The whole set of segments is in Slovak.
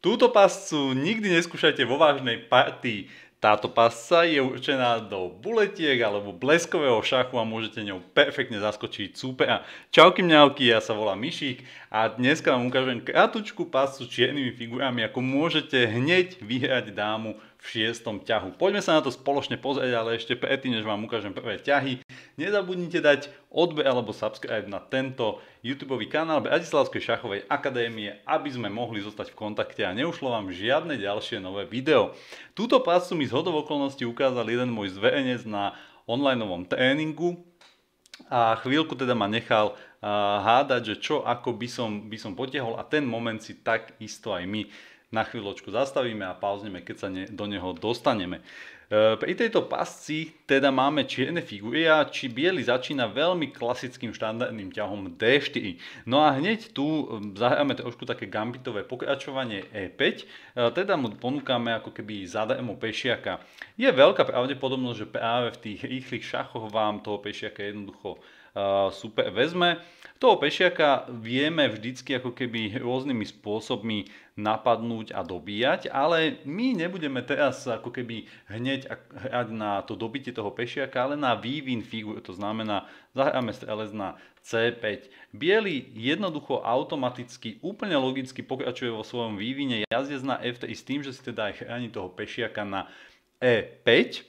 Túto pascu nikdy neskúšajte vo vážnej partii. Táto pasca je určená do buletiek alebo bleskového šachu a môžete ňou perfektne zaskočiť súpera. Čauky mňauky, ja sa volám Mišík a dneska vám ukážem kratučku pascu čiernymi figurami, ako môžete hneď vyhrať dámu v šiestom ťahu. Poďme sa na to spoločne pozrieť, ale ešte predtým, než vám ukážem prvé ťahy, nezabudnite dať odbe alebo subscribe na tento YouTube kanál Bratislavskej šachovej akadémie, aby sme mohli zostať v kontakte a neušlo vám žiadne ďalšie nové video. Túto pásu mi z okolností ukázal jeden môj zverejnec na onlineovom tréningu, a chvíľku teda ma nechal hádať, že čo ako by som, by som potiahol a ten moment si takisto aj my na chvíľočku zastavíme a pauzneme, keď sa ne, do neho dostaneme. E, pri tejto pasci teda máme čierne figury a či biely začína veľmi klasickým štandardným ťahom D4. No a hneď tu zahráme trošku také gambitové pokračovanie E5, e, teda mu ponúkame ako keby zadarmo pešiaka. Je veľká pravdepodobnosť, že práve v tých rýchlych šachoch vám toho pešiaka jednoducho super vezme. Toho pešiaka vieme vždycky ako keby rôznymi spôsobmi napadnúť a dobíjať, ale my nebudeme teraz ako keby hneď hrať na to dobitie toho pešiaka, ale na vývin figur, to znamená zahráme strelec na C5. Bielý jednoducho automaticky, úplne logicky pokračuje vo svojom vývine jazdec na F3 s tým, že si teda aj chráni toho pešiaka na E5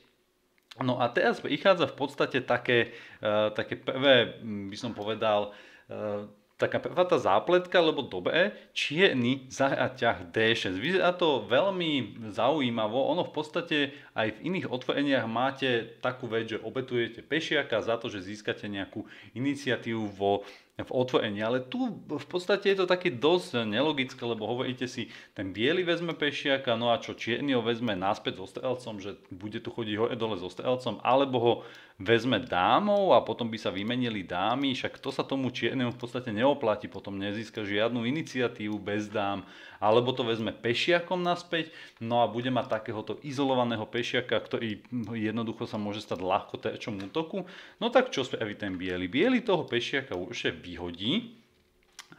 No a teraz prichádza v podstate také, eh, také prvé, hm, by som povedal, eh, taká prvá tá zápletka, lebo dobre, čierny zahrať D6. Vyzerá to veľmi zaujímavo, ono v podstate aj v iných otvoreniach máte takú vec, že obetujete pešiaka za to, že získate nejakú iniciatívu vo v otvorení. Ale tu v podstate je to také dosť nelogické, lebo hovoríte si, ten biely vezme pešiaka, no a čo čierny ho vezme naspäť so strelcom, že bude tu chodiť hore dole so strelcom, alebo ho vezme dámou a potom by sa vymenili dámy, však to sa tomu čiernemu v podstate neoplatí, potom nezíska žiadnu iniciatívu bez dám, alebo to vezme pešiakom naspäť, no a bude mať takéhoto izolovaného pešiaka, ktorý jednoducho sa môže stať ľahko terčom útoku, no tak čo spraví ten biely? Biely toho pešiaka už vyhodí.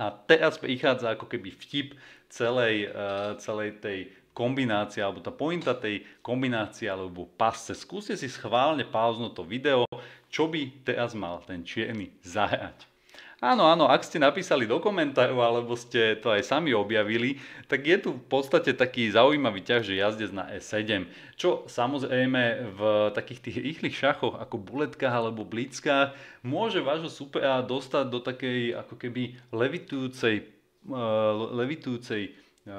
A teraz prichádza ako keby vtip celej, uh, celej tej kombinácia, alebo tá pointa tej kombinácie alebo pasce. Skúste si schválne pauznúť to video, čo by teraz mal ten čierny zahrať. Áno, áno, ak ste napísali do komentárov, alebo ste to aj sami objavili, tak je tu v podstate taký zaujímavý ťah, že jazdec na E7. Čo samozrejme v takých tých rýchlych šachoch ako buletkách alebo blickách môže vášho supera dostať do takej ako keby levitujúcej, eh, levitujúcej eh,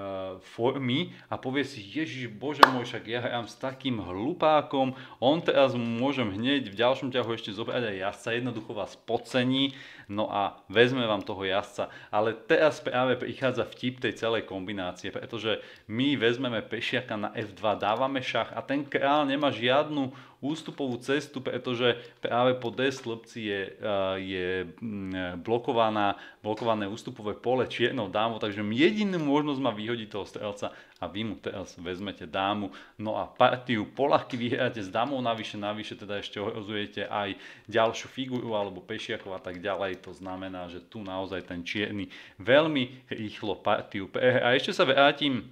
formy a povie si, Ježiš Bože môj, však ja hrám s takým hlupákom, on teraz môžem hneď v ďalšom ťahu ešte zobrať aj jazdca, jednoducho vás podcení no a vezme vám toho jazdca. Ale teraz práve prichádza vtip tej celej kombinácie, pretože my vezmeme pešiaka na F2, dávame šach a ten král nemá žiadnu ústupovú cestu, pretože práve po D slobci je, eh, je mm, blokovaná, blokované ústupové pole čiernou dámou, takže jedinú možnosť má vyhodiť toho strelca a vy mu teraz vezmete dámu. No a partiu Polaky vyhráte s dámou navyše, navyše teda ešte ohrozujete aj ďalšiu figuru alebo pešiakov a tak ďalej. To znamená, že tu naozaj ten čierny veľmi rýchlo partiu prehrá. A ešte sa vrátim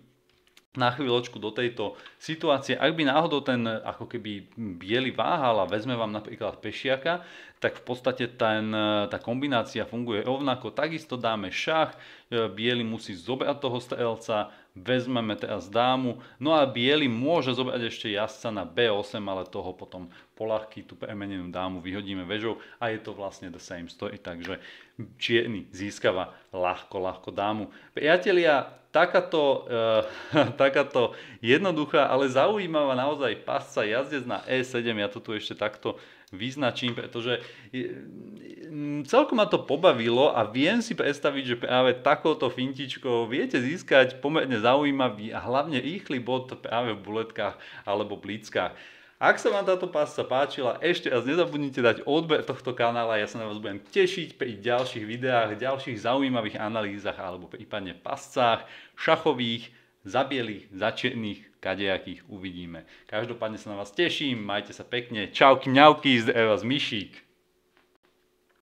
na chvíľočku do tejto situácie. Ak by náhodou ten ako keby biely váhal a vezme vám napríklad pešiaka, tak v podstate ten, tá kombinácia funguje rovnako. Takisto dáme šach, E, biely musí zobrať toho strelca, vezmeme teraz dámu, no a biely môže zobrať ešte jazdca na B8, ale toho potom polahky, tú premenenú dámu vyhodíme vežou a je to vlastne the same story, takže čierny získava ľahko, ľahko dámu. Priatelia, takáto, uh, takáto jednoduchá, ale zaujímavá naozaj pasca jazdec na E7, ja to tu ešte takto vyznačím, pretože mm, celkom ma to pobavilo a viem si predstaviť, že práve takouto fintičkou viete získať pomerne zaujímavý a hlavne rýchly bod práve v buletkách alebo blíckach. Ak sa vám táto pásca páčila, ešte raz nezabudnite dať odber tohto kanála, ja sa na vás budem tešiť pri ďalších videách, ďalších zaujímavých analýzach alebo prípadne páscach šachových, za bielých, za černých, kadejakých uvidíme. Každopádne sa na vás teším, majte sa pekne. Čauky, ňauky, z vás e, Myšík.